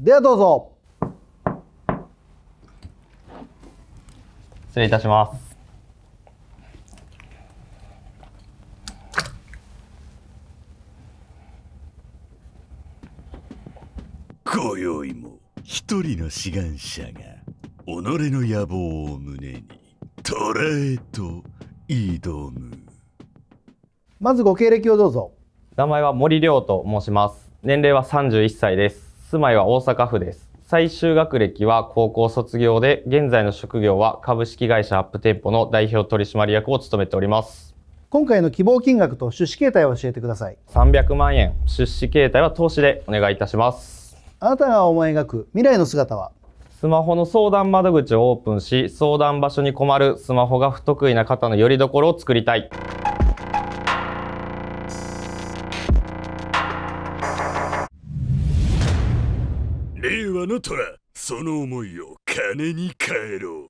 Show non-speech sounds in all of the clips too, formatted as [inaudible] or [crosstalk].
ではどうぞ失礼いたします今宵も一人の志願者が己の野望を胸に捕らと挑むまずご経歴をどうぞ名前は森亮と申します年齢は31歳です住まいは大阪府です。最終学歴は高校卒業で、現在の職業は株式会社アップテンポの代表取締役を務めております。今回の希望金額と出資形態を教えてください。300万円、出資形態は投資でお願いいたします。あなたが思い描く未来の姿はスマホの相談窓口をオープンし、相談場所に困るスマホが不得意な方の拠り所を作りたい。その思いを金に変えろ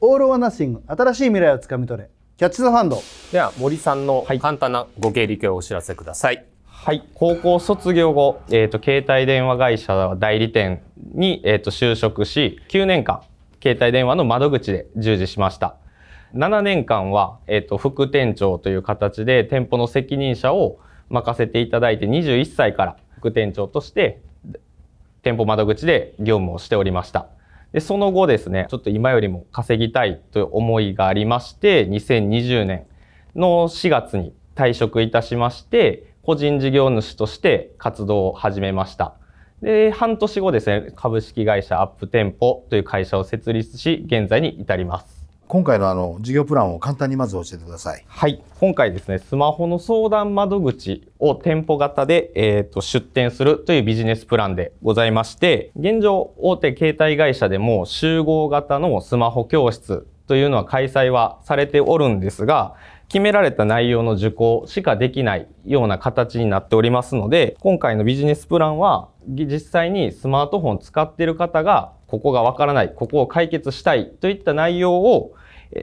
オール・オア・ナッシング新しい未来をつかみ取れキャッチ・ザ・ファンドでは森さんの簡単なご経歴をお知らせくださいはい、高校卒業後、えーと、携帯電話会社代理店に、えーと、就職し9年間携帯電話の窓口で従事しました7年間は、えーと、と副店長という形で店舗の責任者を任せていただいて21歳から副店長として店舗窓口で業務をしておりました。で、その後ですね、ちょっと今よりも稼ぎたいという思いがありまして、2020年の4月に退職いたしまして、個人事業主として活動を始めました。で、半年後ですね、株式会社アップ店舗という会社を設立し、現在に至ります。今回のあの事業プランを簡単にまず教えてください。はい、今回ですね、スマホの相談窓口を店舗型で、えーと、出店するというビジネスプランでございまして、現状大手携帯会社でも集合型のスマホ教室というのは開催はされておるんですが、決められた内容の受講しかできないような形になっておりますので、今回のビジネスプランは実際にスマートフォン使っている方がここがわからない、ここを解決したいといった内容を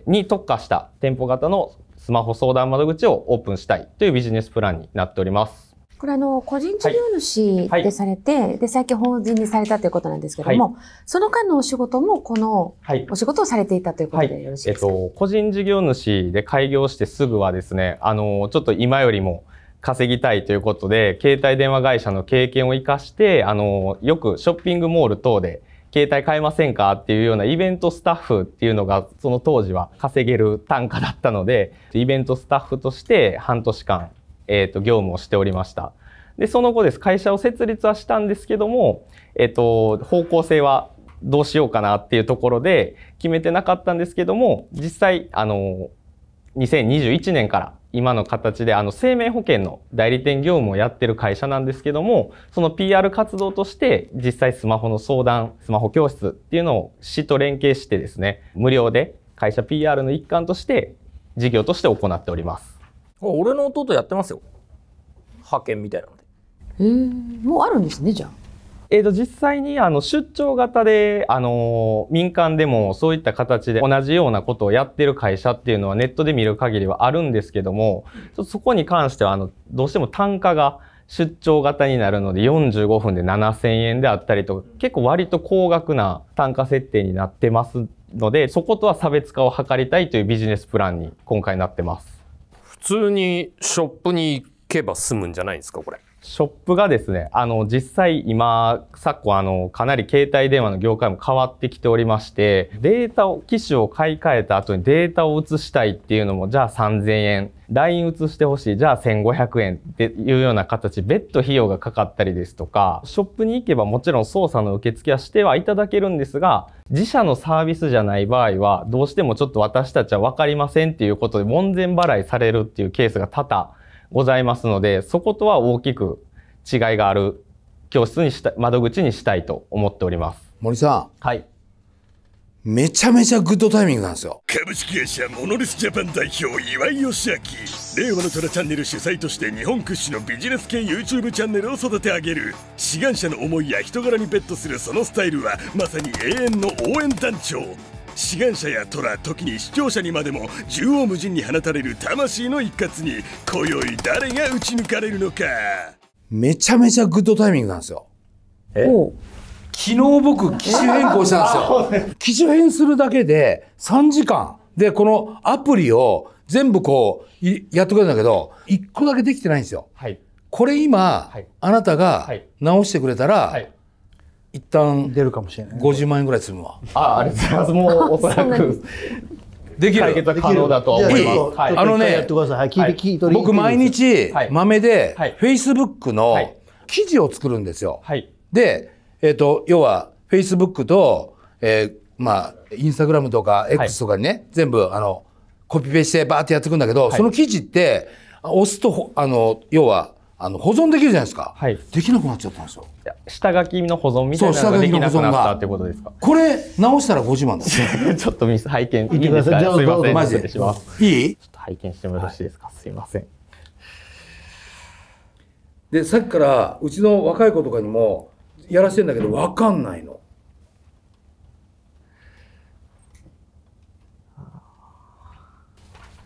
に特化した店舗型のスマホ相談窓口をオープンしたいというビジネスプランになっております。これあの、個人事業主でされて、はいはい、で、最近法人にされたということなんですけれども、はい、その間のお仕事もこのお仕事をされていたということでよろしいですか、えっと、個人事業主で開業してすぐはですね、あの、ちょっと今よりも稼ぎたいということで、携帯電話会社の経験を生かして、あの、よくショッピングモール等で、携帯買えませんかっていうようなイベントスタッフっていうのがその当時は稼げる単価だったのでイベントスタッフとして半年間、えー、と業務をしておりましたでその後です会社を設立はしたんですけども、えーと、と方向性はどうしようかなっていうところで決めてなかったんですけども実際あの2021年から今の形であの生命保険の代理店業務をやってる会社なんですけどもその PR 活動として実際スマホの相談スマホ教室っていうのを市と連携してですね無料で会社 PR の一環として事業として行っております俺の弟やってますよ派遣みたいなのでへえもうあるんですねじゃあえー、と実際にあの出張型で、あの民間でもそういった形で同じようなことをやってる会社っていうのはネットで見る限りはあるんですけどもそこに関してはあのどうしても単価が出張型になるので45分で7,000円であったりとか結構割と高額な単価設定になってますのでそことは差別化を図りたいというビジネスプランに今回なってます。普通にショップに行けば済むんじゃないですかこれショップがですね、あの、実際今、昨今、あの、かなり携帯電話の業界も変わってきておりまして、データを、機種を買い替えた後にデータを移したいっていうのも、じゃあ3000円、LINE 移してほしい、じゃあ1500円っていうような形、別途費用がかかったりですとか、ショップに行けばもちろん操作の受付はしてはいただけるんですが、自社のサービスじゃない場合は、どうしてもちょっと私たちは分かりませんっていうことで、門前払いされるっていうケースが多々ございますので、そことは大きく違いがある教室にした窓口にしたいと思っております。森さん。はい。めちゃめちゃグッドタイミングなんですよ株式会社モノリスジャパン代表岩井義明令和の虎チャンネル主催として日本屈指のビジネス系 YouTube チャンネルを育て上げる志願者の思いや人柄にベットするそのスタイルはまさに永遠の応援団長志願者や虎時に視聴者にまでも縦横無尽に放たれる魂の一括に今宵誰が打ち抜かれるのかめちゃめちゃグッドタイミングなんですよえ昨日僕機種変更したんですよ機種変するだけで3時間でこのアプリを全部こうやってくれるんだけど1個だけできてないんですよ、はい、これ今、はい、あなたが直してくれたら、はい一旦出るかもしれない五十万円ぐらい積むわあありがとうございますもうおそらく [laughs] できる解決は可能だと思います、はい、あのね、僕毎日豆でフェイスブックの記事を作るんですよ、はい、で、えっ、ー、と要はフェイスブックと、えー、まあインスタグラムとか X とかにね、はい、全部あのコピペしてバーってやっていくんだけど、その記事って押すとあの要はあの保存できるじゃないですか、はい、できなくなっちゃったんですよ下書きの保存みたいなのができなくなったってことですかこれ直したら50万で [laughs] ちょっとミス拝見いいですかすいませんマジでいいちょっと拝見してもよろしいですか、はい、すいませんでさっきからうちの若い子とかにもやらせてんだけど分かんないの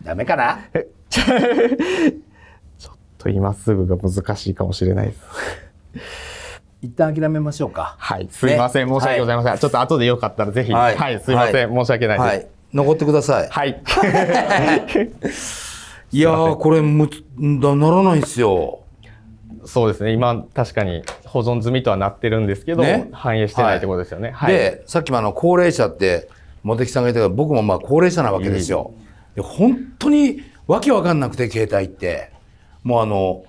ダメかなと今すぐが難しいかもしれないです。一旦諦めましょうか。はい、すいません、ね、申し訳ございません。はい、ちょっと後でよかったらぜひ、はい、はい、すいません、はい、申し訳ないです。残ってください。はい。[laughs] いやこれむだならないですよ。そうですね。今確かに保存済みとはなってるんですけど、ね、反映してないってことですよね。で、さっきもあの高齢者って茂木さんが言ったけど、僕もまあ高齢者なわけですよ。いい本当にわけわかんなくて携帯って。もうあの、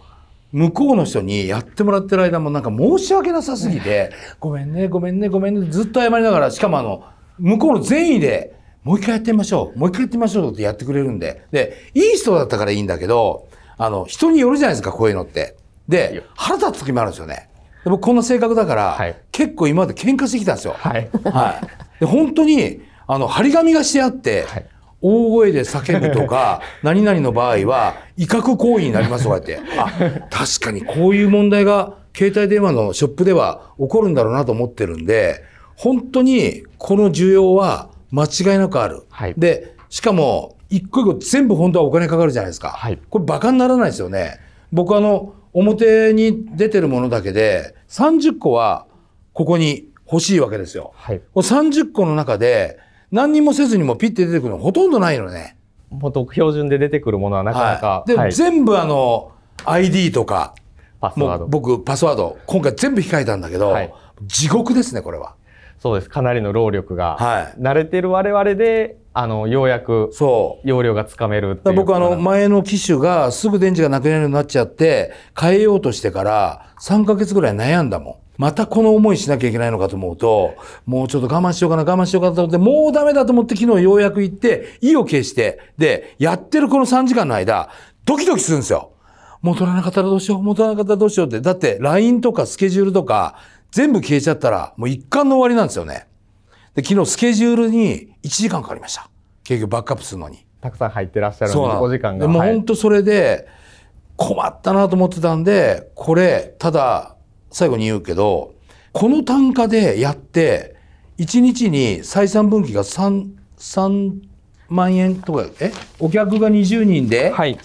向こうの人にやってもらってる間もなんか申し訳なさすぎて、ごめんね、ごめんね、ごめんね、ずっと謝りながら、しかもあの、向こうの善意で、もう一回やってみましょう、もう一回やってみましょうってやってくれるんで、で、いい人だったからいいんだけど、あの、人によるじゃないですか、こういうのって。で、腹立つ時もあるんですよね。僕こんな性格だから、はい、結構今まで喧嘩してきたんですよ。はい。はい。で、本当に、あの、張り紙がしてあって、はい大声で叫ぶとか、[laughs] 何々の場合は威嚇行為になりますとかって、あ、確かにこういう問題が携帯電話のショップでは起こるんだろうなと思ってるんで、本当にこの需要は間違いなくある。はい、で、しかも、一個一個全部本当はお金かかるじゃないですか。はい、これ馬鹿にならないですよね。僕あの、表に出てるものだけで、30個はここに欲しいわけですよ。はい、30個の中で、何にもせずにもピッて出てくるのほとんどないのね。もうと標準で出てくるものはなかなか。はい、で、はい、全部あの ID とかパスワード僕パスワード今回全部控えたんだけど、はい、地獄ですねこれは。そうですかなりの労力が、はい、慣れてる我々であのようやく容量がつかめるって僕あの前の機種がすぐ電池がなくなるようになっちゃって変えようとしてから3か月ぐらい悩んだもん。またこの思いしなきゃいけないのかと思うと、もうちょっと我慢しようかな、我慢しようかなと思って、もうダメだと思って昨日ようやく行って、意を決して、で、やってるこの3時間の間、ドキドキするんですよ。もう取らなかったらどうしよう、もう取らなかったらどうしようって。だって、LINE とかスケジュールとか、全部消えちゃったら、もう一貫の終わりなんですよね。で、昨日スケジュールに1時間かかりました。結局バックアップするのに。たくさん入ってらっしゃるので、5時間が。でも本当それで、困ったなと思ってたんで、これ、ただ、最後に言うけどこの単価でやって1日に採算分岐が 3, 3万円とかえお客が20人で、はい、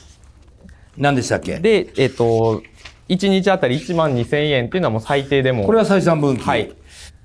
何でしたっけでえっ、ー、と1日あたり1万2000円っていうのはもう最低でもこれは採算分岐、はい、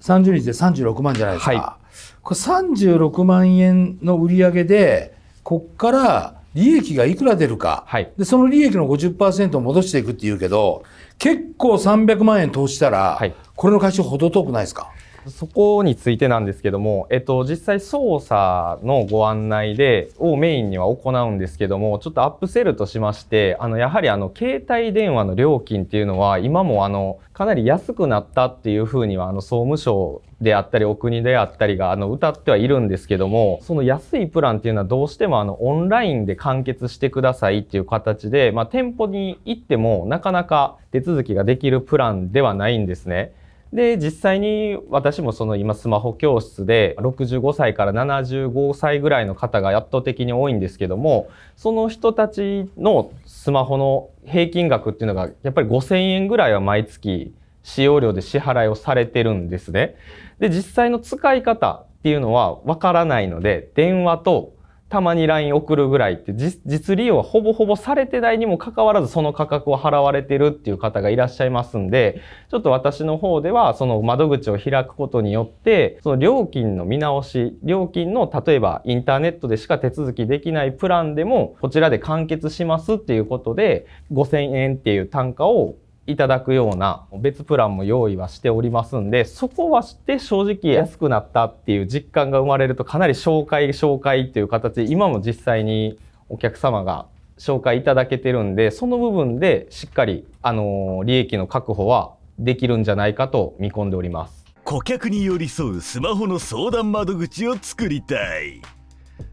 30日で36万じゃないですか、はい、これ36万円の売り上げでこっから利益がいくら出るか、はい、でその利益の50%を戻していくっていうけど結構300万円投資したら、はい、これの会社ほど遠くないですかそこについてなんですけども、えっと、実際操作のご案内で、をメインには行うんですけども、ちょっとアップセルとしまして、あの、やはりあの、携帯電話の料金っていうのは、今もあの、かなり安くなったっていうふうには、あの、総務省であったりお国であったりがあの歌ってはいるんですけどもその安いプランっていうのはどうしてもあのオンラインで完結してくださいっていう形で、まあ、店舗に行ってもなかなか手続きができるプランではないんですね。で実際に私もその今スマホ教室で65歳から75歳ぐらいの方が圧倒的に多いんですけどもその人たちのスマホの平均額っていうのがやっぱり5,000円ぐらいは毎月使用料で支払いをされてるんですね。で、実際の使い方っていうのはわからないので、電話とたまに LINE 送るぐらいって実利用はほぼほぼされてないにもかかわらずその価格を払われてるっていう方がいらっしゃいますんでちょっと私の方ではその窓口を開くことによってその料金の見直し料金の例えばインターネットでしか手続きできないプランでもこちらで完結しますっていうことで5000円っていう単価をいただくような別プランも用意はしておりますんで、そこはして正直安くなったっていう実感が生まれるとかなり紹介紹介っていう形今も実際にお客様が紹介いただけてるんで、その部分でしっかりあの利益の確保はできるんじゃないかと見込んでおります。顧客に寄り添うスマホの相談窓口を作りたい。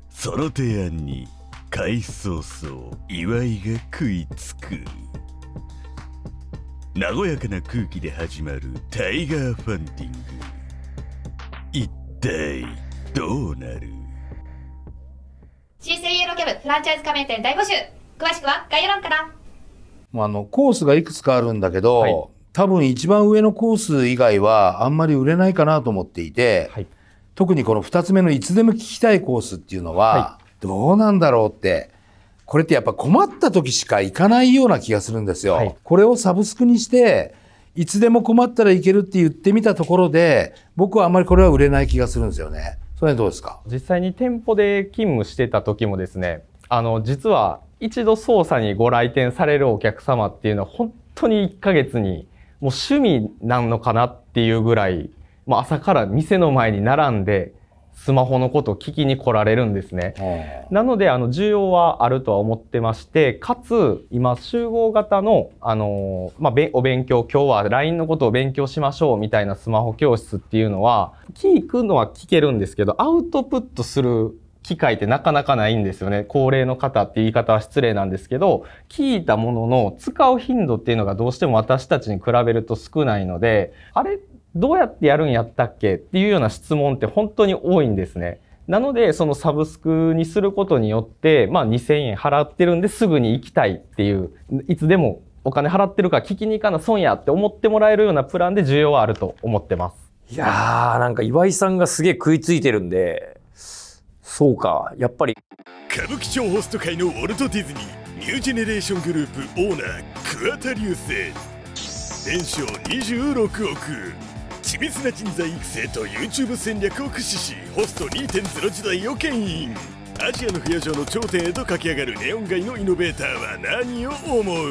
その提案に海藻層岩井が食いつく。和やかな空気で始まるタイガーファンディング一体どうなる新生イエローキャブフランチャイズ加盟店大募集詳しくは概要欄からあのコースがいくつかあるんだけど、はい、多分一番上のコース以外はあんまり売れないかなと思っていて、はい、特にこの2つ目のいつでも聞きたいコースっていうのは、はい、どうなんだろうってこれってやっぱ困った時しか行かないような気がするんですよ。はい、これをサブスクにしていつでも困ったらいけるって言ってみたところで僕はあんまりこれは売れない気がするんですよね。それどうですか実際に店舗で勤務してた時もですねあの実は一度操作にご来店されるお客様っていうのは本当に1ヶ月にもう趣味なんのかなっていうぐらいもう朝から店の前に並んでスマホのことを聞きに来られるんですね。なのであの需要はあるとは思ってましてかつ今集合型のあの、まあ、お勉強今日は LINE のことを勉強しましょうみたいなスマホ教室っていうのは聞くのは聞けるんですけどアウトプットする機会ってなかなかないんですよね。高齢の方って言い方は失礼なんですけど、聞いたものの使う頻度っていうのがどうしても私たちに比べると少ないので、あれどうやってやるんやったっけっていうような質問って本当に多いんですね。なので、そのサブスクにすることによって、まあ2000円払ってるんですぐに行きたいっていう、いつでもお金払ってるから聞きに行かな損やって思ってもらえるようなプランで需要はあると思ってます。いやー、なんか岩井さんがすげえ食いついてるんで、そうか、やっぱり。歌舞伎町ホスト界のウォルト・ディズニー、ニュージェネレーショングループオーナー、桑田流星。年商26億。緻密な人材育成と YouTube 戦略を駆使しホスト2.0時代を牽引アジアの不夜城の頂点へと駆け上がるネオン街のイノベーターは何を思う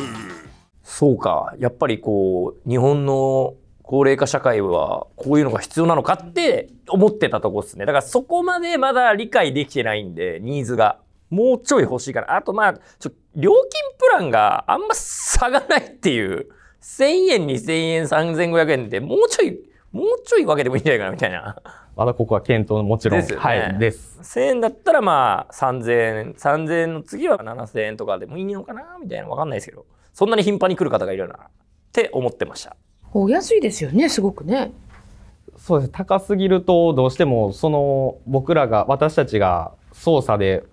そうかやっぱりこう日本の高齢化社会はこういうのが必要なのかって思ってたとこっすねだからそこまでまだ理解できてないんでニーズがもうちょい欲しいからあとまあちょ料金プランがあんま差がないっていう1000円2000円3500円でもうちょいもうちょい分けてもいいんじゃないかなみたいな。まだここは検討のもちろんです、ね、はいです1000円だったらまあ3000円3000円の次は7000円とかでもいいのかなみたいなわかんないですけどそんなに頻繁に来る方がいるなって思ってましたお安いですよねすごくねそうです高すぎるとどうしてもその僕らが私たちが操作で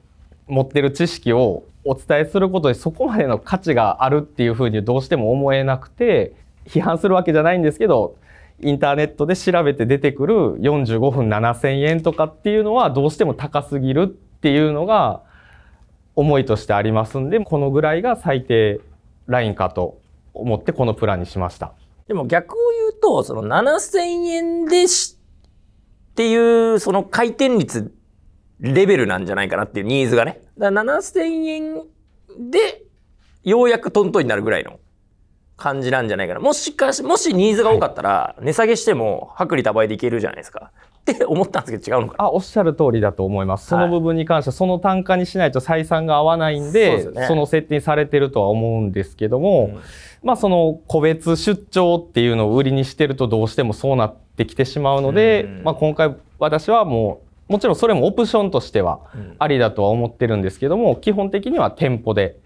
持ってる知識をお伝えすることでそこまでの価値があるっていうふうにどうしても思えなくて批判するわけじゃないんですけどインターネットで調べて出てくる45分7,000円とかっていうのはどうしても高すぎるっていうのが思いとしてありますんでこのぐらいが最低ラインかと思ってこのプランにしました。でも逆を言うとその7,000円でしっていうその回転率レベルなんじゃないかなっていうニーズがね。だから7,000円でようやくトントンになるぐらいの。感じなんじゃないかな。もしかし、もしニーズが多かったら、値下げしても薄利多売でいけるじゃないですか。って思ったんですけど違うのかあおっしゃる通りだと思います、その部分に関してはその単価にしないと採算が合わないんでそで、ね、その設定されてるとは思うんですけども、うん、まあその個別出張っていうのを売りにしてるとどうしてもそうなってきてしまうので、うん、まあ、今回私はもうもちろんそれもオプションとしてはありだとは思ってるんですけども、基本的には店舗で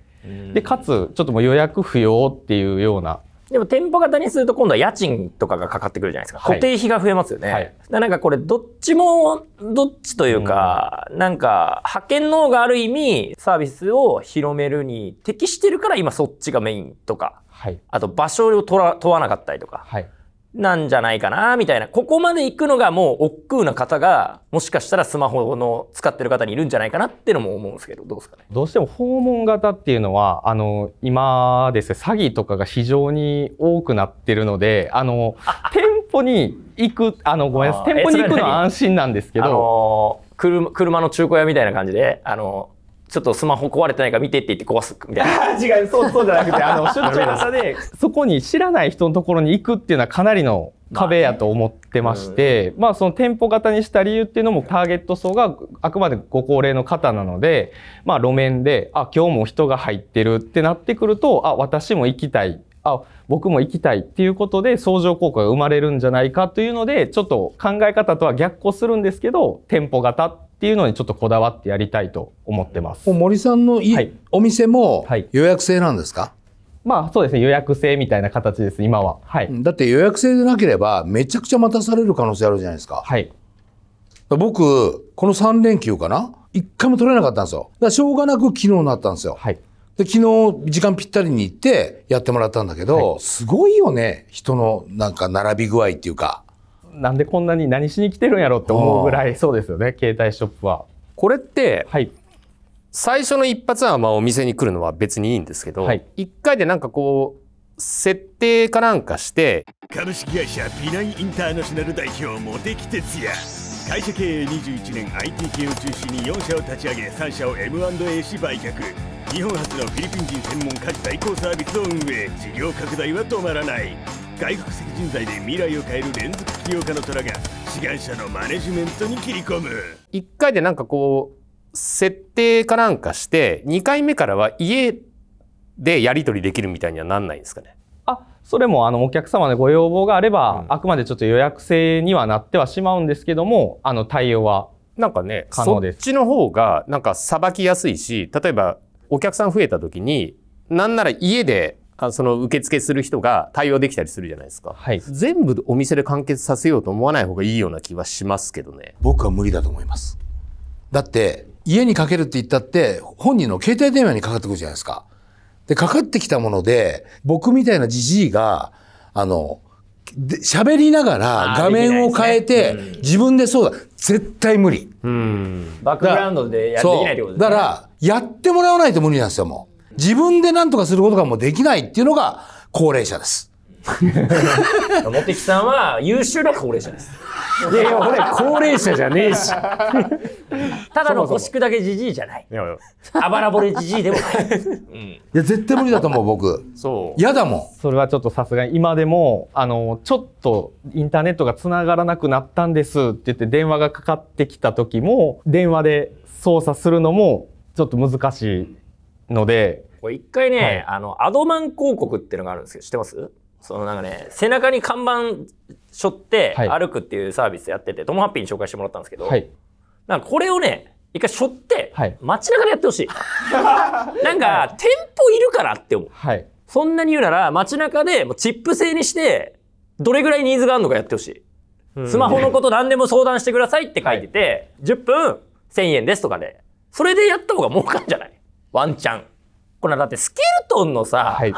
でかつちょっともう予約不要っていうようなでも店舗型にすると今度は家賃とかがかかってくるじゃないですか。固定費が増えますよね。はい、なんかこれどっちもどっちというか、うん、なんか派遣の方がある意味サービスを広めるに適してるから今そっちがメインとか、はい、あと場所を問わなかったりとか。はいなんじゃないかな、みたいな。ここまで行くのがもう億劫な方が、もしかしたらスマホの使ってる方にいるんじゃないかなっていうのも思うんですけど、どうですかね。どうしても訪問型っていうのは、あの、今ですね、詐欺とかが非常に多くなってるので、あの、店舗に行く、あの、ごめんなさい、店舗に行くのは安心なんですけど。あのー、車の中古屋みたいな感じで、あのちょっとスマホ壊れてないか見てって言って壊すみたいな。[laughs] 違う、そう、そうじゃなくて、[laughs] あの、出張の差で、そこに知らない人のところに行くっていうのはかなりの壁やと思ってまして、まあ、その店舗型にした理由っていうのもターゲット層があくまでご高齢の方なので、まあ、路面で、あ、今日も人が入ってるってなってくると、あ、私も行きたい。あ、僕も行きたいっていうことで相乗効果が生まれるんじゃないかというので、ちょっと考え方とは逆行するんですけど、店舗型っっていうのにちょっとこだわってやりたいと思ってます。森さんの、はい、お店も予約制なんですか、まあそうですね予約制みたいな形です今は、はい、だって予約制でなければめちゃくちゃ待たされる可能性あるじゃないですかはい僕この3連休かな1回も取れなかったんですよだからしょうがなく昨日なったんですよ、はい、で昨日時間ぴったりに行ってやってもらったんだけど、はい、すごいよね人のなんか並び具合っていうかなんでこんなに何しに来てるんやろって思うぐらいそうですよね携帯ショップは。これって、はい、最初の一発はまあお店に来るのは別にいいんですけど、はい、1回でなんかこう設定かなんかして株式会社ピナインターナショナル代表茂木哲也会社経営21年 IT 系を中心に4社を立ち上げ3社を M&A し売却日本初のフィリピン人専門家事代行サービスを運営事業拡大は止まらない外国籍人材で未来を変える連続起業家の虎が志願者のマネジメントに切り込む1回でなんかこう設定かなんかして2回目からは家でやり取りできるみたいにはなんないんですかねあそれもあのお客様のご要望があれば、うん、あくまでちょっと予約制にはなってはしまうんですけどもあの対応はなんかねそっちの方がなんかさばきやすいし例えばお客さん増えた時になんなら家でその受付する人が対応できたりするじゃないですか、はい、全部お店で完結させようと思わない方がいいような気はしますけどね僕は無理だと思いますだって家にかけるって言ったって本人の携帯電話にかかってくるじゃないですかでかかってきたもので僕みたいなじじいがあの喋りながら画面を変えて、ねうん、自分でそうだ絶対無理、うん、バックグラウンドでやっていないってことですねだからやってもらわないと無理なんですよもう自分で何とかすることがもうできないっていうのが高齢者です。茂木さんは優秀な高齢者です。いやいや、俺高齢者じゃねえし。ただの腰砕けじじいじゃない。あばらぼれじじいでもない。いや、絶対無理だと思う、僕。そう。嫌だもん。それはちょっとさすがに、今でも、あの、ちょっとインターネットがつながらなくなったんですって言って電話がかかってきた時も、電話で操作するのも、ちょっと難しい。ので。これ一回ね、はい、あの、アドマン広告っていうのがあるんですけど、知ってますそのなんかね、背中に看板背負って歩くっていうサービスやってて、はい、トハッピーに紹介してもらったんですけど、はい、なんかこれをね、一回背負って、はい、街中でやってほしい。[laughs] なんか、店舗いるからって思う。そんなに言うなら、街中でもうチップ制にして、どれぐらいニーズがあるのかやってほしい。スマホのこと何でも相談してくださいって書いてて、10分1000円ですとかで、それでやった方が儲かんじゃないワンチャン。これだってスケルトンのさ、はい、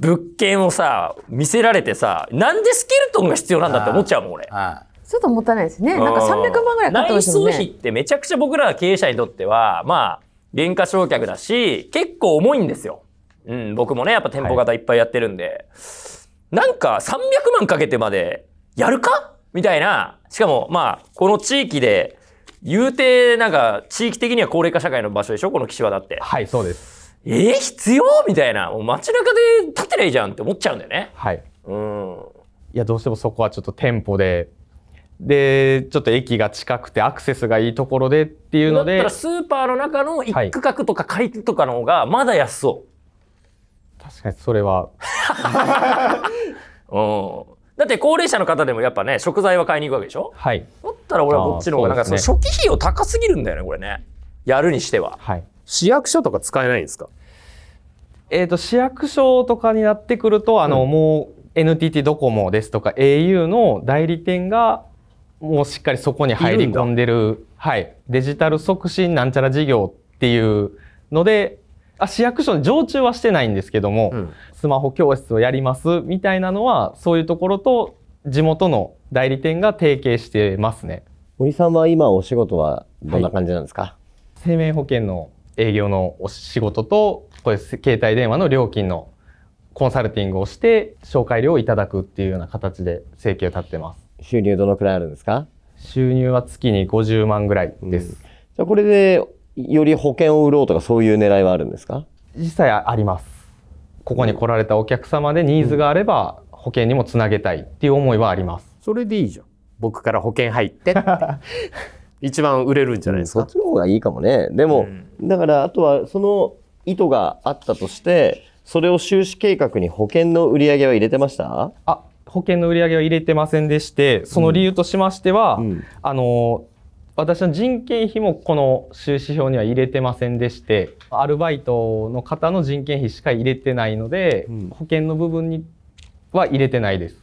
物件をさ、見せられてさ、なんでスケルトンが必要なんだって思っちゃうもん、俺。ちょっともったいないですね。なんか300万ぐらいかかってましたね。内装費ってめちゃくちゃ僕ら経営者にとっては、まあ、原価償却だし、結構重いんですよ。うん、僕もね、やっぱ店舗型いっぱいやってるんで。はい、なんか300万かけてまでやるかみたいな。しかも、まあ、この地域で言うて、なんか、地域的には高齢化社会の場所でしょこの岸和田って。はい、そうです。えー、必要みたいな。もう街中で建てりゃいいじゃんって思っちゃうんだよね。はい。うん。いや、どうしてもそこはちょっと店舗で、で、ちょっと駅が近くてアクセスがいいところでっていうので。だったらスーパーの中の一区画とか買いとかの方がまだ安そう。はい、確かにそれは。[laughs] うん。だって高齢者の方でもやっぱね食材は買いに行くわけでしょはいだったら俺はこっちの方がなんかその初期費用高すぎるんだよねこれねやるにしては、はい、市役所とか使えないんですかえっ、ー、と市役所とかになってくるとあの、うん、もう NTT ドコモですとか au の代理店がもうしっかりそこに入り込んでるはい、デジタル促進なんちゃら事業っていうのであ市役所に常駐はしてないんですけども、うん、スマホ教室をやりますみたいなのはそういうところと地元の代理店が提携してますね森さんは今お仕事はどんな感じなんですか、はい、生命保険の営業のお仕事とこれ携帯電話の料金のコンサルティングをして紹介料をいただくっていうような形で生計を立ってます収入どのくらいあるんですか収入は月に50万ぐらいです、うん、じゃあこれでより保険を売ろうとかそういう狙いはあるんですか実際あります。ここに来られたお客様でニーズがあれば保険にもつなげたいっていう思いはあります。それでいいじゃん。僕から保険入って [laughs] 一番売れるんじゃないですか、そっちの方がいいかもね。でも、うん、だからあとはその意図があったとして、それを収支計画に保険の売り上げは入れてましたあ、保険の売り上げは入れてませんでして、その理由としましては、うん、あの、私の人件費もこの収支表には入れてませんでしてアルバイトの方の人件費しか入れてないので、うん、保険の部分には入れてないです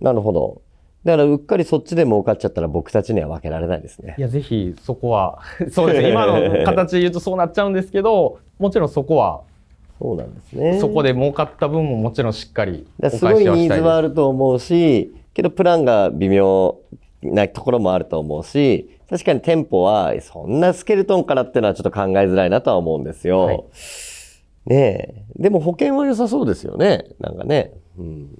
なるほどだからうっかりそっちで儲かっちゃったら僕たちには分けられないですねいやぜひそこは [laughs] そうですね今の形で言うとそうなっちゃうんですけど [laughs] もちろんそこはそうなんですねそこで儲かった分ももちろんしっかりお返しすごいニーズはあると思うしけどプランが微妙なところもあると思うし確かに店舗は、そんなスケルトンからってのはちょっと考えづらいなとは思うんですよ。はい、ねえ。でも保険は良さそうですよね。なんかね。うん。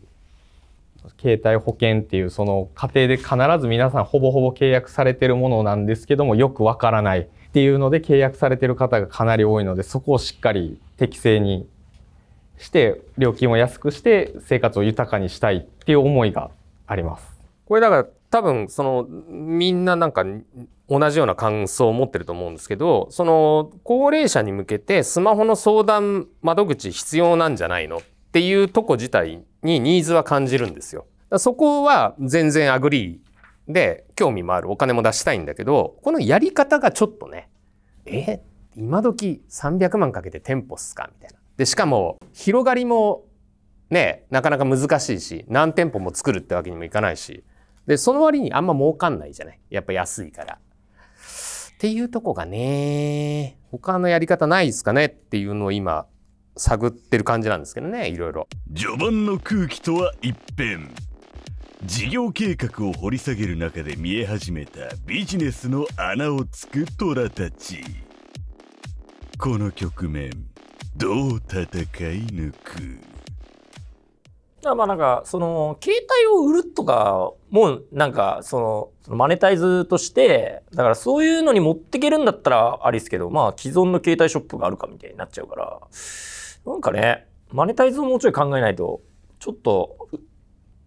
携帯保険っていうその家庭で必ず皆さんほぼほぼ契約されてるものなんですけどもよくわからないっていうので契約されてる方がかなり多いのでそこをしっかり適正にして料金を安くして生活を豊かにしたいっていう思いがあります。これだから多分そのみんななんか同じような感想を持ってると思うんですけどその高齢者に向けてスマホの相談窓口必要なんじゃないのっていうとこ自体にニーズは感じるんですよ。そこは全然アグリーで興味もあるお金も出したいんだけどこのやり方がちょっとねえ今時300万かけて店舗っすかみたいな。でしかも広がりもねなかなか難しいし何店舗も作るってわけにもいかないしで、その割にあんま儲かんないじゃない。やっぱ安いから。っていうとこがね、他のやり方ないですかねっていうのを今、探ってる感じなんですけどね、いろいろ。序盤の空気とは一変。事業計画を掘り下げる中で見え始めたビジネスの穴をつく虎たち。この局面、どう戦い抜くだまあなんかその携帯を売るとかもうなんかそのマネタイズとしてだからそういうのに持っていけるんだったらありですけどまあ既存の携帯ショップがあるかみたいになっちゃうからなんかねマネタイズをもうちょい考えないとちょっと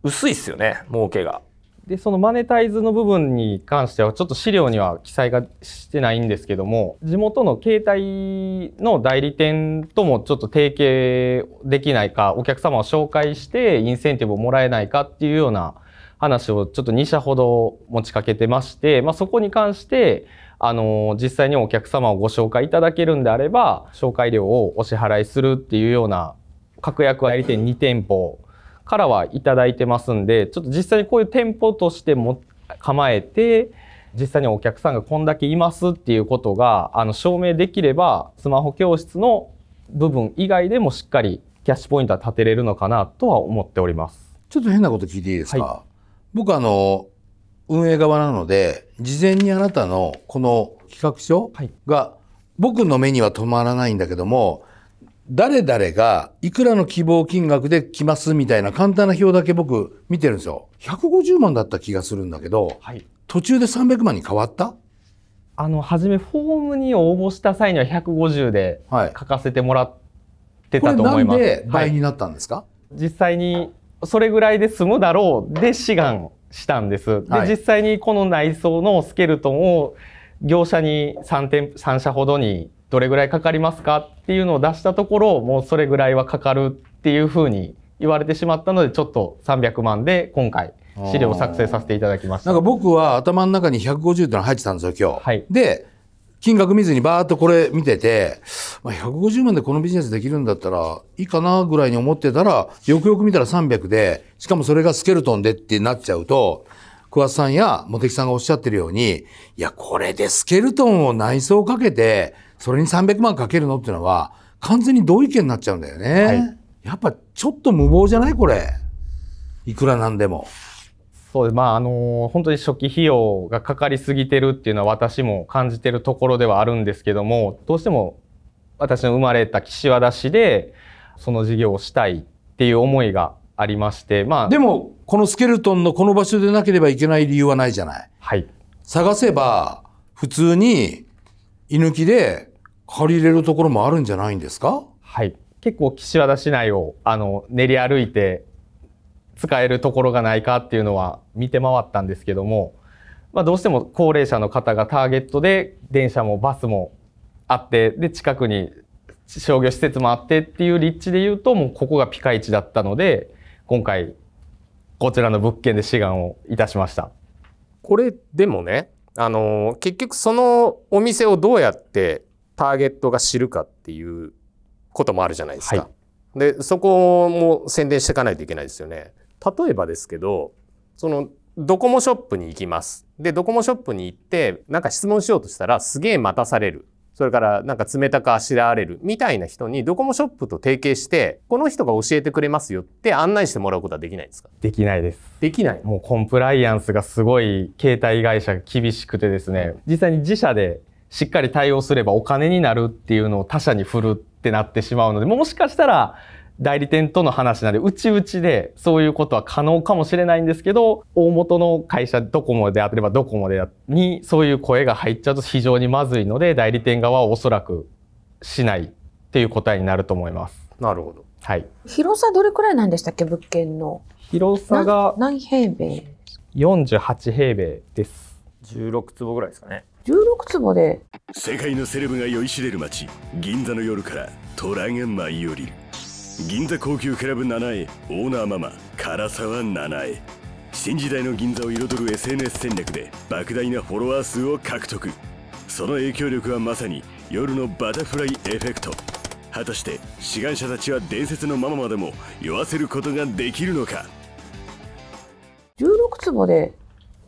薄いっすよね儲けが。でそのマネタイズの部分に関してはちょっと資料には記載がしてないんですけども地元の携帯の代理店ともちょっと提携できないかお客様を紹介してインセンティブをもらえないかっていうような話をちょっと2社ほど持ちかけてまして、まあ、そこに関してあの実際にお客様をご紹介いただけるんであれば紹介料をお支払いするっていうような確約代理店2店舗からはいただいてますんでちょっと実際にこういう店舗としても構えて実際にお客さんがこんだけいますっていうことがあの証明できればスマホ教室の部分以外でもしっかりキャッシュポイントは立てれるのかなとは思っておりますちょっと変なこと聞いていいですか、はい、僕あの運営側なので事前にあなたのこの企画書が、僕の目には止まらないんだけども誰々がいくらの希望金額で来ますみたいな簡単な表だけ僕見てるんですよ。150万だった気がするんだけど、はい、途中で300万に変わったあの、初めフォームに応募した際には150で書かせてもらってたと思います。はい、で倍になったんですか、はい、実際にそれぐらいで済むだろうで志願したんです。で、実際にこの内装のスケルトンを業者に3点、3社ほどにどれぐらいかかりますかっていうのを出したところもうそれぐらいはかかるっていうふうに言われてしまったのでちょっと300万で今回資料を作成させていただきましたなんか僕は頭の中に150っての入ってたんですよ今日、はい、で金額見ずにバーっとこれ見てて、まあ、150万でこのビジネスできるんだったらいいかなぐらいに思ってたらよくよく見たら300でしかもそれがスケルトンでってなっちゃうと桑田さんや茂木さんがおっしゃってるようにいやこれでスケルトンを内装かけてそれに300万かけるのっていうのは完全に同意見になっちゃうんだよね、はい、やっぱちょっと無謀じゃないこれいくらなんでも。そうですまああの本当に初期費用がかかりすぎてるっていうのは私も感じてるところではあるんですけどもどうしても私の生まれた岸和田市でその事業をしたいっていう思いがありましてまあでもこのスケルトンのこの場所でなければいけない理由はないじゃない。はい、探せば普通に居抜きで借りれるところもあるんじゃないんですかはい結構岸和田市内をあの練り歩いて使えるところがないかっていうのは見て回ったんですけども、まあ、どうしても高齢者の方がターゲットで電車もバスもあってで近くに商業施設もあってっていう立地でいうともうここがピカイチだったので今回こちらの物件で志願をいたしました。これでもねあの、結局そのお店をどうやってターゲットが知るかっていうこともあるじゃないですか。はい、で、そこも宣伝していかないといけないですよね。例えばですけど、その、ドコモショップに行きます。で、ドコモショップに行って、なんか質問しようとしたら、すげえ待たされる。それからなんか冷たくあしらわれるみたいな人にドコモショップと提携して、この人が教えてくれますよって案内してもらうことはできないですかできないです。できないもうコンプライアンスがすごい携帯会社が厳しくてですね、実際に自社でしっかり対応すればお金になるっていうのを他社に振るってなってしまうので、もしかしたら代理店との話なので、うちうちでそういうことは可能かもしれないんですけど、大元の会社ドコモであればドコモでにそういう声が入っちゃうと非常にまずいので、代理店側はおそらくしないっていう答えになると思います。なるほど。はい。広さどれくらいなんでしたっけ、物件の。広さが何平米48平米です。16坪ぐらいですかね。16坪で世界のセレブが酔いしれる街銀座の夜からトランエン舞い降りる銀座高級クラブ7位オーナーママ唐沢7位新時代の銀座を彩る SNS 戦略で莫大なフォロワー数を獲得その影響力はまさに夜のバタフライエフェクト果たして志願者たちは伝説のママまでも酔わせることができるのか16坪で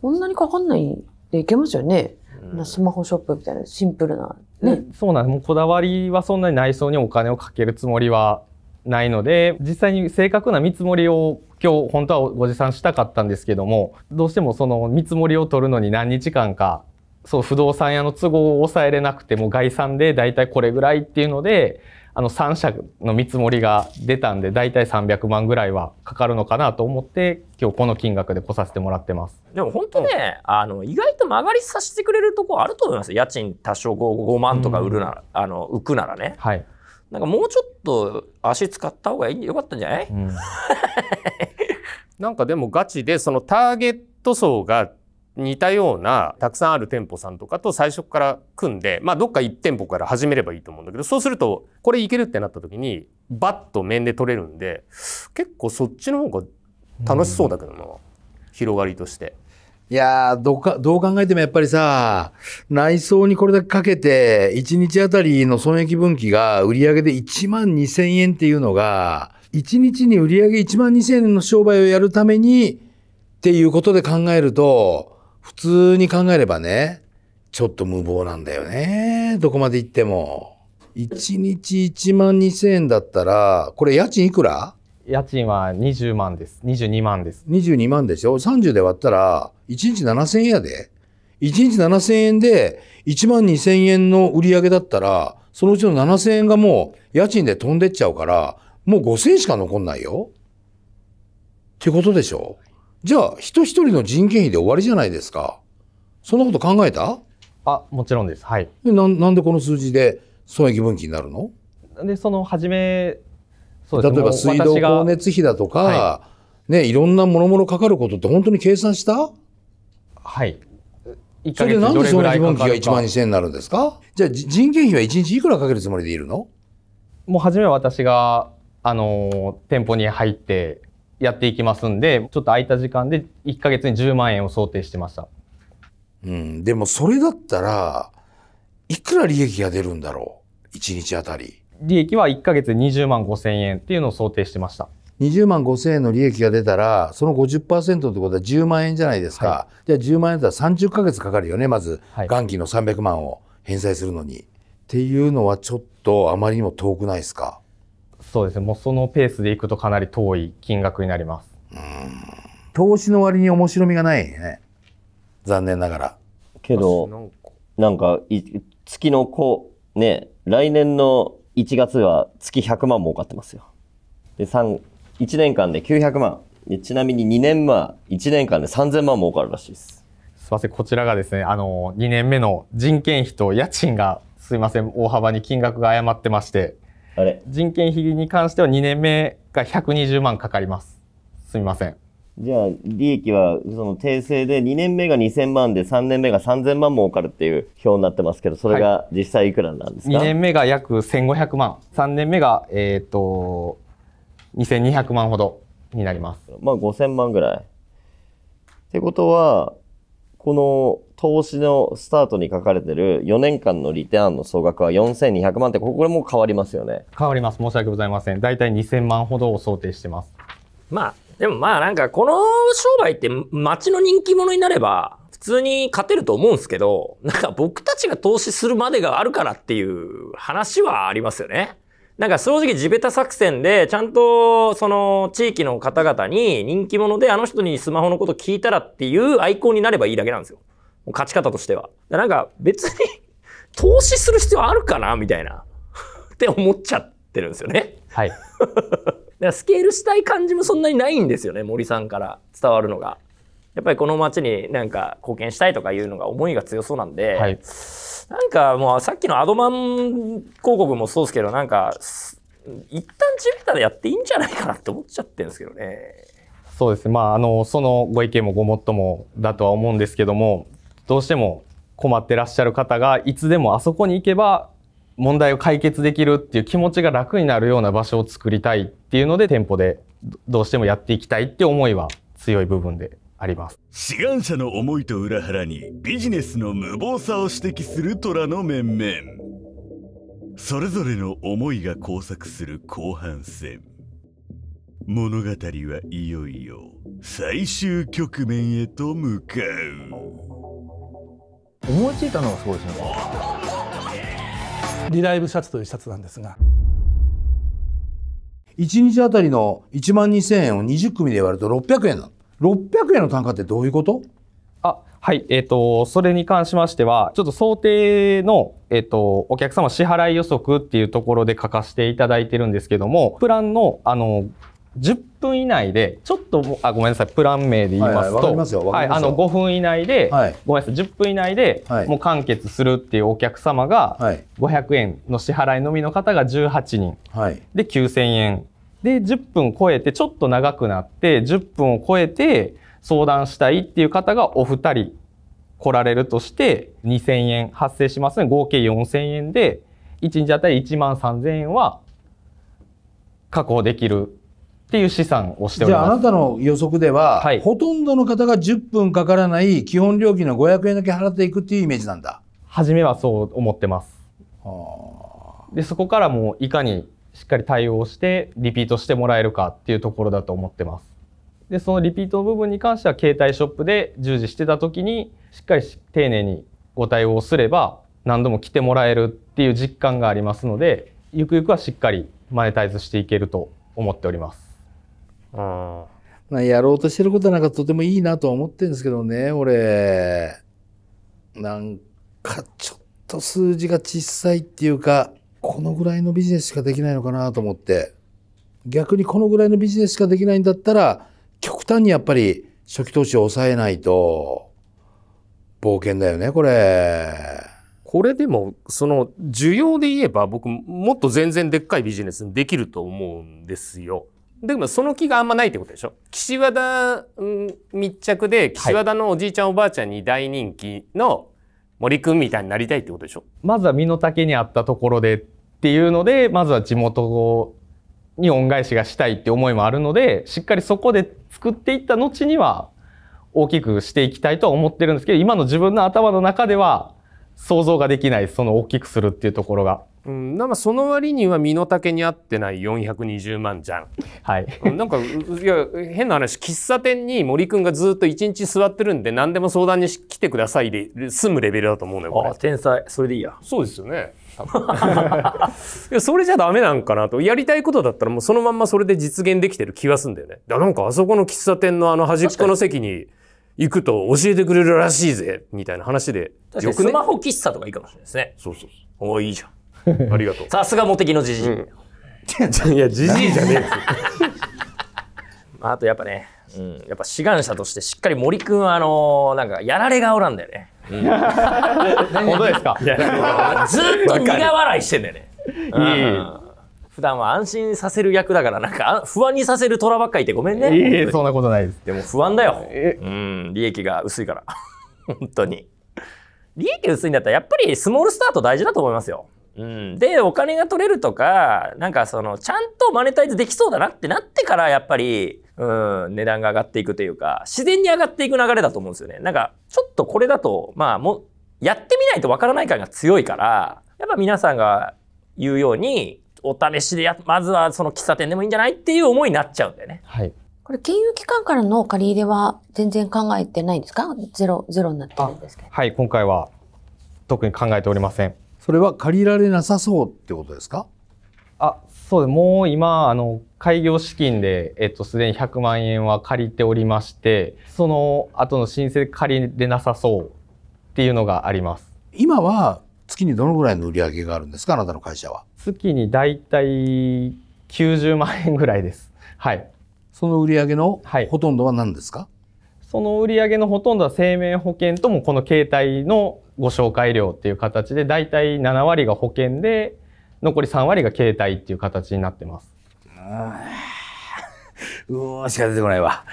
こんなにかかんないでいけますよね、うん、スマホショップみたいなシンプルな、ね、そうなんですもうこだわりはそんなに内装にお金をかけるつもりはないので実際に正確な見積もりを今日本当はご持参したかったんですけどもどうしてもその見積もりを取るのに何日間かそう不動産屋の都合を抑えれなくても概算で大体これぐらいっていうのであの3社の見積もりが出たんで大体300万ぐらいはかかるのかなと思って今日この金額で来させてもらってますでも本当ね、うん、あの意外と曲がりさせてくれるとこあると思います家賃多少 5, 5万とか売るなら、うん、あの浮くならね。はいなんかもうちょっと足使った方がいいよかったんじゃない、うん、なんかでもガチでそのターゲット層が似たようなたくさんある店舗さんとかと最初から組んで、まあ、どっか1店舗から始めればいいと思うんだけどそうするとこれいけるってなった時にバッと面で取れるんで結構そっちの方が楽しそうだけどな、うん、広がりとして。いやー、どうか、どう考えてもやっぱりさ、内装にこれだけかけて、1日あたりの損益分岐が売上で1万2000円っていうのが、1日に売上1万2000円の商売をやるために、っていうことで考えると、普通に考えればね、ちょっと無謀なんだよね。どこまで行っても。1日1万2000円だったら、これ家賃いくら家賃は20万です。22万です。22万でしょ ?30 で割ったら、1日7000円やで。1日7000円で1万2000円の売り上げだったら、そのうちの7000円がもう家賃で飛んでっちゃうから、もう5000円しか残んないよ。ってことでしょじゃあ、人一人の人件費で終わりじゃないですか。そんなこと考えたあ、もちろんです。はい。ななんでこの数字で損益分岐になるので、その、初め、そうです例えば水道光熱費だとか、はい、ね、いろんなもろもろかかることって本当に計算したはいそれでなんでその分が1万2000円になるんですかじゃあ人件費は1日いくらかけるつもりでいるのもう初めは私が、あの店舗に入ってやっていきますんでちょっと空いた時間で1か月に10万円を想定してました、うん、でもそれだったらいくら利益が出るんだろう1日あたり利益は1か月20万5000円っていうのを想定してました20万5千円の利益が出たら、その50%ってことは10万円じゃないですか。はい、じゃあ10万円だったら30ヶ月かかるよね、まず。元金の300万を返済するのに。はい、っていうのはちょっとあまりにも遠くないですかそうですね。もうそのペースでいくとかなり遠い金額になります。うん。投資の割に面白みがないね。残念ながら。けど、なんか、月のこう、ね、来年の1月は月100万儲かってますよ。で、3、1年間で900万。ちなみに2年前、1年間で3000万儲かるらしいです。すみません、こちらがですね、あの、2年目の人件費と家賃が、すみません、大幅に金額が誤ってまして、あれ人件費に関しては2年目が120万かかります。すみません。じゃあ、利益は、その訂正で、2年目が2000万で、3年目が3000万儲かるっていう表になってますけど、それが実際いくらなんですか、はい、?2 年目が約1500万、3年目が、えっ、ー、と、2200万ほどになります。まあ5000万ぐらい。ってことは、この投資のスタートに書かれてる4年間のリターンの総額は4200万って、これも変わりますよね。変わります。申し訳ございません。大体2000万ほどを想定してます。まあ、でもまあなんかこの商売って街の人気者になれば普通に勝てると思うんですけど、なんか僕たちが投資するまでがあるからっていう話はありますよね。なんか正直地べた作戦で、ちゃんとその地域の方々に人気者であの人にスマホのこと聞いたらっていうアイコンになればいいだけなんですよ。勝ち方としては。なんか別に投資する必要あるかなみたいな [laughs] って思っちゃってるんですよね。はい。[laughs] だからスケールしたい感じもそんなにないんですよね、森さんから伝わるのが。やっぱりこの街になんか貢献したいとかいうのが思いが強そうなんで、はいなんかもうさっきのアドマン広告もそうですけど、なんか、一旦地べたでやっていいんじゃないかなって思っちゃってるんですけどね。そうですね。まあ、あの、そのご意見もごもっともだとは思うんですけども、どうしても困ってらっしゃる方が、いつでもあそこに行けば問題を解決できるっていう気持ちが楽になるような場所を作りたいっていうので、店舗でどうしてもやっていきたいって思いは強い部分であります志願者の思いと裏腹にビジネスの無謀さを指摘する虎の面々それぞれの思いが交錯する後半戦物語はいよいよ最終局面へと向かう思いついたのはすごいですねリライブシャツというシャツなんですが1日あたりの1万2000円を20組で割ると600円なの600円の単価ってどういうことあはい、えっ、ー、と、それに関しましては、ちょっと想定の、えっ、ー、と、お客様支払い予測っていうところで書かせていただいてるんですけども、プランの、あの、10分以内で、ちょっと、あ、ごめんなさい、プラン名で言いますと、はい、あの、5分以内で、はい、ごめんなさい、10分以内で、もう完結するっていうお客様が、はい、500円の支払いのみの方が18人、はい、で、9000円で、10分超えて、ちょっと長くなって、10分を超えて相談したいっていう方がお二人来られるとして、2000円発生しますね。合計4000円で、1日あたり1万3000円は確保できるっていう試算をしております。じゃあ、あなたの予測では、はい、ほとんどの方が10分かからない基本料金の500円だけ払っていくっていうイメージなんだ。初めはそう思ってます。はあ、で、そこからもういかにしっかり対応してリピートしてもらえるかっていうところだと思ってます。でそのリピートの部分に関しては携帯ショップで従事してた時にしっかり丁寧にご対応すれば何度も来てもらえるっていう実感がありますのでゆくゆくはしっかりマネタイズしていけると思っております。あまあ、やろうとしてることなんかとてもいいなとは思ってるんですけどね俺なんかちょっと数字が小さいっていうかこのぐらいのビジネスしかできないのかなと思って逆にこのぐらいのビジネスしかできないんだったら極端にやっぱり初期投資を抑えないと冒険だよねこれ。これでもその需要で言えば僕もっと全然でっかいビジネスできると思うんですよ。でもその気があんまないってことでしょ岸和田密着で岸和田のおじいちゃんおばあちゃんに大人気の森くんみたいになりたいってことでしょまずは身の丈に合ったところでっていうので、まずは地元に恩返しがしたいって思いもあるので、しっかりそこで作っていった後には大きくしていきたいとは思ってるんですけど、今の自分の頭の中では想像ができない、その大きくするっていうところが。うん、なんかその割には身の丈に合ってない420万じゃん。はい、なんかいや変な話喫茶店に森くんがずっと一日座ってるんで何でも相談に来てくださいで済むレベルだと思うのよあ天才それでいいや。そうですよね。[laughs] いやそれじゃダメなんかなとやりたいことだったらもうそのまんまそれで実現できてる気がすんだよね。だなんかあそこの喫茶店のあの端っこの席に行くと教えてくれるらしいぜみたいな話で。よくね、スマホ喫茶とかいいかもしれないですね。そうそうそう。おいいじゃん。[laughs] ありがとう。さすが茂木のじじい。いや、じじいじゃねえですよ。[laughs] あとやっぱね、うん、やっぱ志願者としてしっかり森君はあのー、なんかやられ顔なんだよね。うん、本当ですかずっと苦笑いしてんだよね。うん、普段は安心させる役だからなんか不安にさせる虎ばっかいてごめんね。いいえそんなことないです。でも不安だよ。うん、利益が薄いから。本当に。利益薄いんだったらやっぱりスモールスタート大事だと思いますよ。うん、でお金が取れるとかなんかそのちゃんとマネタイズできそうだなってなってからやっぱり、うん、値段が上がっていくというか自然に上がっていく流れだと思うんですよね。なんかちょっとこれだとまあもやってみないとわからない感が強いからやっぱ皆さんが言うようにお試しでやまずはその喫茶店でもいいんじゃないっていう思いになっちゃうんだよね。はいこれ金融機関からの借り入れは全然考えてないんですかゼロゼロになってるんですけどはい今回は特に考えておりませんそれは借りられなさそうってことですかあそうですもう今あの開業資金で、えっと、すでに100万円は借りておりましてその後の申請で借りれなさそうっていうのがあります今は月にどのぐらいの売り上げがあるんですかあなたの会社は月に大体たい90万円ぐらいですはいその売り上げのほとんどは何ですか、はい、その売り上げのほとんどは生命保険ともこの携帯のご紹介料っていう形で大体7割が保険で残り3割が携帯っていう形になってます。うおしか出てこないわ。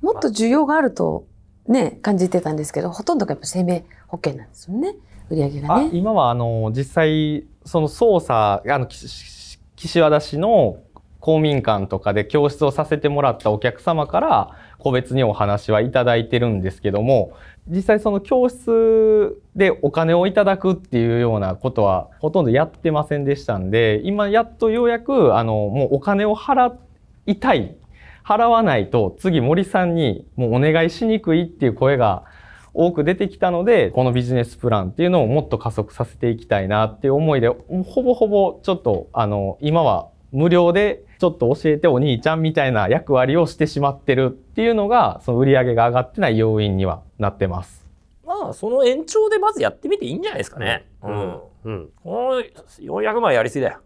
もっと需要があるとね感じてたんですけどほとんどがやっぱ生命保険なんですよね売り上げがね。今はあの実際その操作あの岸和田市の公民館とかで教室をさせてもらったお客様から個別にお話はいただいてるんですけども実際その教室でお金をいただくっていうようなことはほとんどやってませんでしたんで今やっとようやくあのもうお金を払いたい払わないと次森さんにもうお願いしにくいっていう声が多く出てきたのでこのビジネスプランっていうのをもっと加速させていきたいなっていう思いでほぼほぼちょっとあの今は無料でちょっと教えてお兄ちゃんみたいな役割をしてしまってるっていうのがその売り上げが上がってない要因にはなってます。まあその延長でまずやってみていいんじゃないですかね。うん。うん。この400万やりすぎだよ。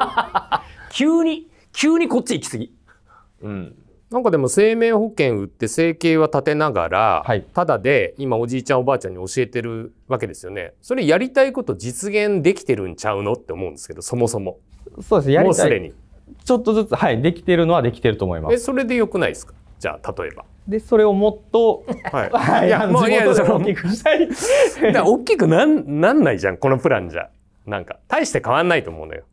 [laughs] 急に急にこっち行きすぎ。うん。なんかでも生命保険売って生計は立てながら、はい、ただで今おじいちゃんおばあちゃんに教えてるわけですよねそれやりたいこと実現できてるんちゃうのって思うんですけどそもそもそうですやりたいちょっとずつはいできてるのはできてると思いますえそれでよくないですかじゃあ例えばでそれをもっと、はい、[laughs] はい、いやもういや大きくしたいだ大きくなんなんないじゃんこのプランじゃなんか大して変わんないと思うのよ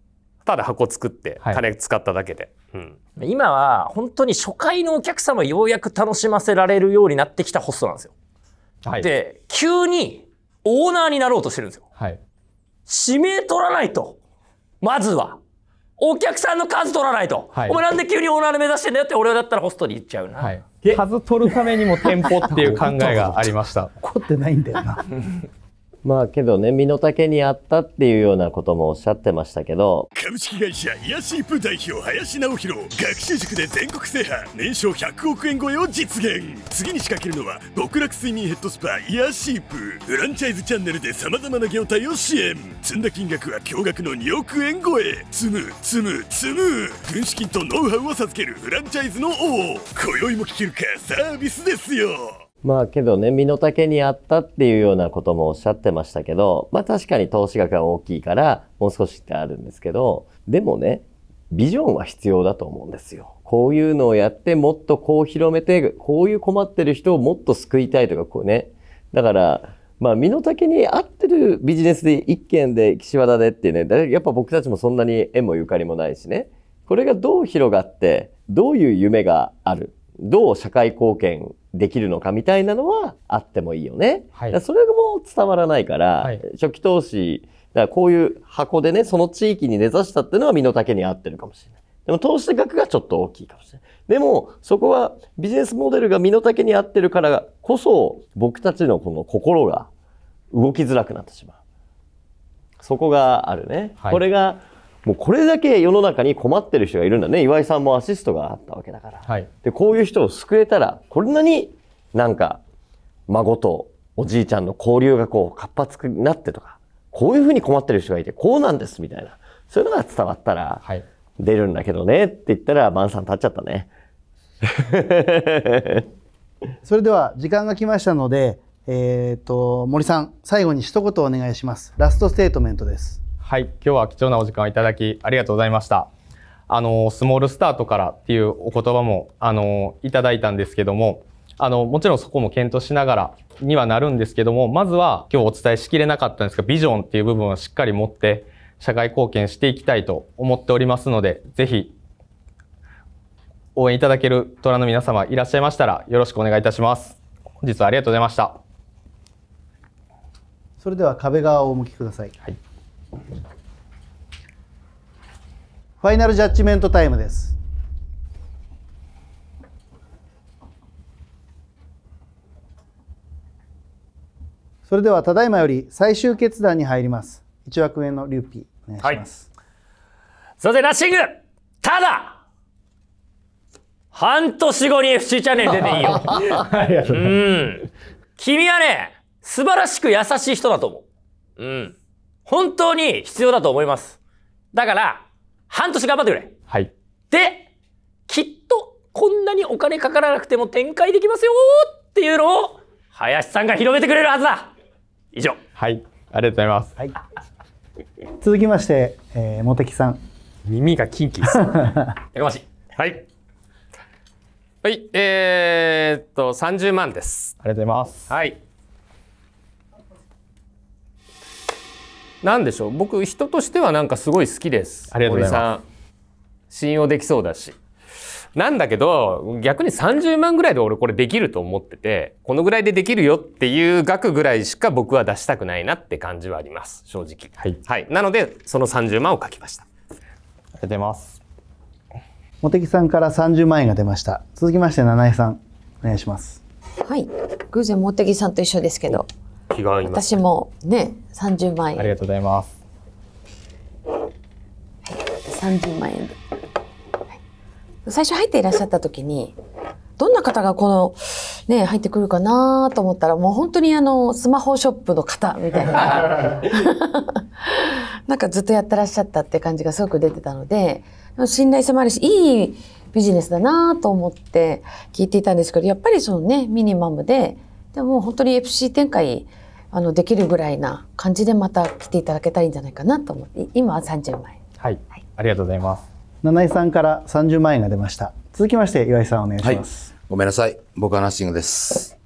ただ箱作って金使っただけで、はい、うん今は本当に初回のお客様ようやく楽しませられるようになってきたホストなんですよ。はい、で、急にオーナーになろうとしてるんですよ。はい、指名取らないと。まずは。お客さんの数取らないと、はい、お前なんで急にオーナー目指してんだよって俺だったらホストに言っちゃうな、はい、数取るためにも店舗っていう考えがありました怒ってないんだよなまあけどね身の丈にあったっていうようなこともおっしゃってましたけど株式会社イヤシープ代表林直弘学習塾で全国制覇年商100億円超えを実現次に仕掛けるのは極楽睡眠ヘッドスパイヤシープフランチャイズチャンネルで様々な業態を支援積んだ金額は驚愕の2億円超え積む積む積む軍資金とノウハウを授けるフランチャイズの王今宵も聞けるかサービスですよまあけどね身の丈に合ったっていうようなこともおっしゃってましたけどまあ確かに投資額が大きいからもう少しってあるんですけどでもねビジョンは必要だと思うんですよ。こういうのをやってもっとこう広めてこういう困ってる人をもっと救いたいとかこうねだからまあ、身の丈に合ってるビジネスで一軒で岸和田でってね、やっぱ僕たちもそんなに縁もゆかりもないしね、これがどう広がって、どういう夢がある、どう社会貢献できるのかみたいなのはあってもいいよね。はい、それも伝わらないから、はい、初期投資、だこういう箱でね、その地域に根ざしたっていうのは身の丈に合ってるかもしれない。でも投資額がちょっと大きいかもしれない。でも、そこはビジネスモデルが身の丈に合ってるからこそ、僕たちのこの心が動きづらくなってしまう。そこがあるね。はい、これがもうこれだけ世の中に困ってる人がいるんだね。岩井さんもアシストがあったわけだから。はい、で、こういう人を救えたら、こんなになんか、孫とおじいちゃんの交流がこう活発になってとか、こういうふうに困ってる人がいて、こうなんですみたいな。そういうのが伝わったら、出るんだけどねって言ったら、晩さん立っちゃったね。[laughs] それでは時間が来ましたので、えっ、ー、と、森さん、最後に一言お願いします。ラストステートメントです。はい、今日は貴重なお時間をいただきありがとうございました。あのスモールスタートからっていうお言葉もあのいただいたんですけども、あのもちろんそこも検討しながらにはなるんですけども、まずは今日お伝えしきれなかったんですが、ビジョンっていう部分をしっかり持って社会貢献していきたいと思っておりますので、ぜひ応援いただける虎の皆様いらっしゃいましたらよろしくお願いいたします。本日はありがとうございました。それでは壁側をお向きください。はいファイナルジャッジメントタイムです。それではただいまより最終決断に入ります。1枠円のリューピーお願いします。はい、すいません、ラッシングただ半年後に FC チャンネル出ていいよ。[laughs] ありがとうございます。うん。君はね、素晴らしく優しい人だと思う。うん。本当に必要だと思います。だから、半年頑張ってくれ。はい。で、きっとこんなにお金かからなくても展開できますよっていうのを、林さんが広めてくれるはずだ以上。はい。ありがとうございます。はい、続きまして、えー、茂木さん。耳がキンキンです。[laughs] やかましい。はい。はい、えー、っと、30万です。ありがとうございます。はい。なんでしょう僕人としてはなんかすごい好きですありがとうございま信用できそうだしなんだけど逆に30万ぐらいで俺これできると思っててこのぐらいでできるよっていう額ぐらいしか僕は出したくないなって感じはあります正直、はい、はい、なのでその30万を書きましたありがとうございます茂木さんから30万円が出ました続きまして七重さんお願いしますはい偶然茂木さんと一緒ですけど気が合います、ね、私もね30万円ありがとうございます、はい、万円で、はい、最初入っていらっしゃった時にどんな方がこのね入ってくるかなと思ったらもう本当にあのスマホショップの方みたいな [laughs] なんかずっとやってらっしゃったって感じがすごく出てたので信頼性もあるしいいビジネスだなと思って聞いていたんですけどやっぱりそのねミニマムででも本当に FC 展開あのできるぐらいな感じでまた来ていただけたらいいんじゃないかなと思って今は30万円、はい、はい、ありがとうございます七井さんから30万円が出ました続きまして岩井さんお願いします、はい、ごめんなさい僕はナッシングです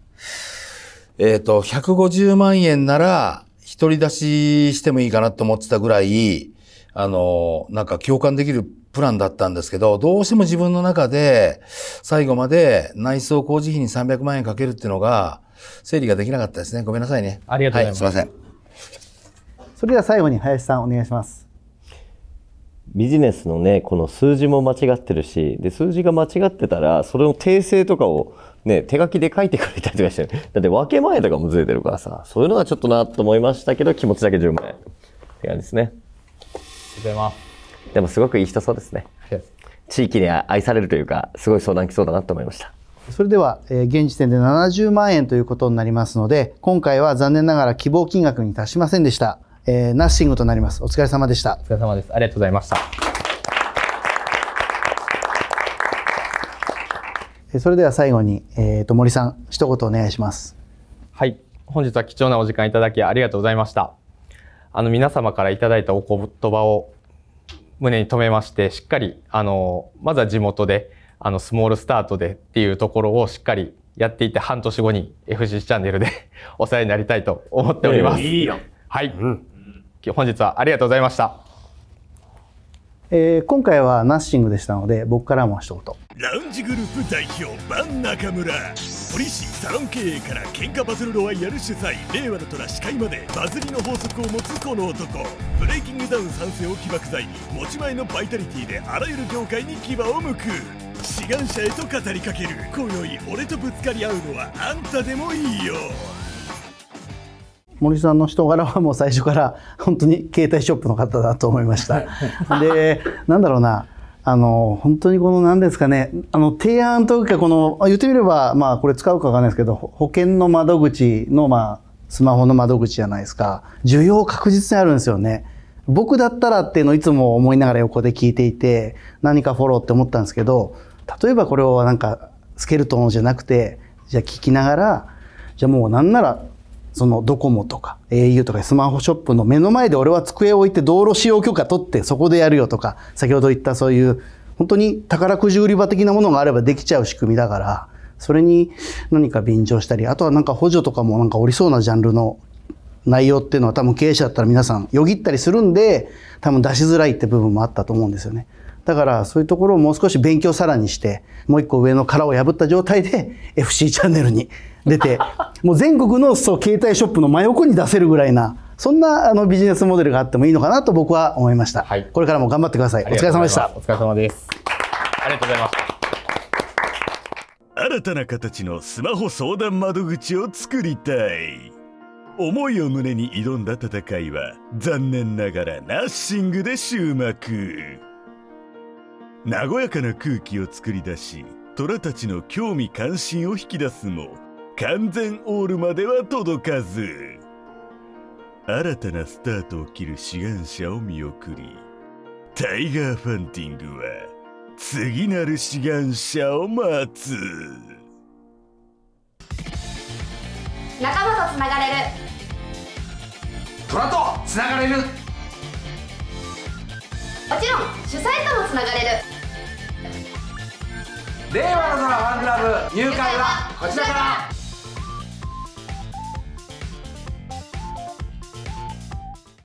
えっ、ー、と150万円なら独り出ししてもいいかなと思ってたぐらいあのなんか共感できるプランだったんですけど、どうしても自分の中で最後まで内装工事費に300万円かけるっていうのが、整理ができなかったですね。ごめんなさいね。ありがとうございます。はい、すみません。それでは最後に林さんお願いします。ビジネスのね、この数字も間違ってるし、で、数字が間違ってたら、それの訂正とかをね、手書きで書いてくれたりとかしてる。だって分け前とかもずれてるからさ、そういうのはちょっとなと思いましたけど、気持ちだけ10万円。って感じですね。ございます。でもすごくいい人そうですね。地域で愛されるというか、すごい相談来そうだなと思いました。それでは、え現時点で70万円ということになりますので、今回は残念ながら希望金額に達しませんでした。えー、ナッシングとなります。お疲れ様でした。お疲れ様です。ありがとうございました。それでは最後に、えー、と森さん、一言お願いします。はい、本日は貴重なお時間いただきありがとうございました。あの皆様からいただいたお言葉を胸に留めまして、しっかりあのまずは地元であのスモールスタートでっていうところをしっかりやっていて半年後に FGC チャンネルでお世話になりたいと思っております。えー、いいはい、うん、本日はありがとうございました。えー、今回はナッシングでしたので僕からも一言ラウンジグループ代表バン中村堀市サロン経営から喧嘩バズルロワイヤル主催令和の虎司会までバズりの法則を持つこの男ブレイキングダウン賛成を起爆剤に持ち前のバイタリティであらゆる業界に牙を向く志願者へと語りかける今宵俺とぶつかり合うのはあんたでもいいよ森さんの人柄はもう最初から本当に携帯ショップの方だと思いました [laughs] でなんだろうなあの本当にこの何ですかねあの提案というかこの言ってみれば、まあ、これ使うかわかんないですけど保険の窓口の、まあ、スマホの窓口じゃないですか需要確実にあるんですよね。僕だったらっていうのをいつも思いながら横で聞いていて何かフォローって思ったんですけど例えばこれをなんかスケルトンじゃなくてじゃあ聞きながらじゃあもうなんならそのドコモとか au とかスマホショップの目の前で俺は机を置いて道路使用許可取ってそこでやるよとか先ほど言ったそういう本当に宝くじ売り場的なものがあればできちゃう仕組みだからそれに何か便乗したりあとはなんか補助とかもなんかおりそうなジャンルの内容っていうのは多分経営者だったら皆さんよぎったりするんで多分出しづらいって部分もあったと思うんですよね。だからそういうところをもう少し勉強さらにして、もう一個上の殻を破った状態で FC チャンネルに出て、[laughs] もう全国のそう携帯ショップの真横に出せるぐらいな、そんなあのビジネスモデルがあってもいいのかなと僕は思いました。はい、これからも頑張ってください。お疲れ様でした。お疲れ様です。ありがとうございます。新たな形のスマホ相談窓口を作りたい。思いを胸に挑んだ戦いは残念ながらナッシングで終幕。和やかな空気を作り出し虎たちの興味関心を引き出すも完全オールまでは届かず新たなスタートを切る志願者を見送りタイガーファンティングは次なる志願者を待つ仲間とつながれる虎とつながれるもちろん主催ともつながれる令和の空ワンクラブ入会はこちらから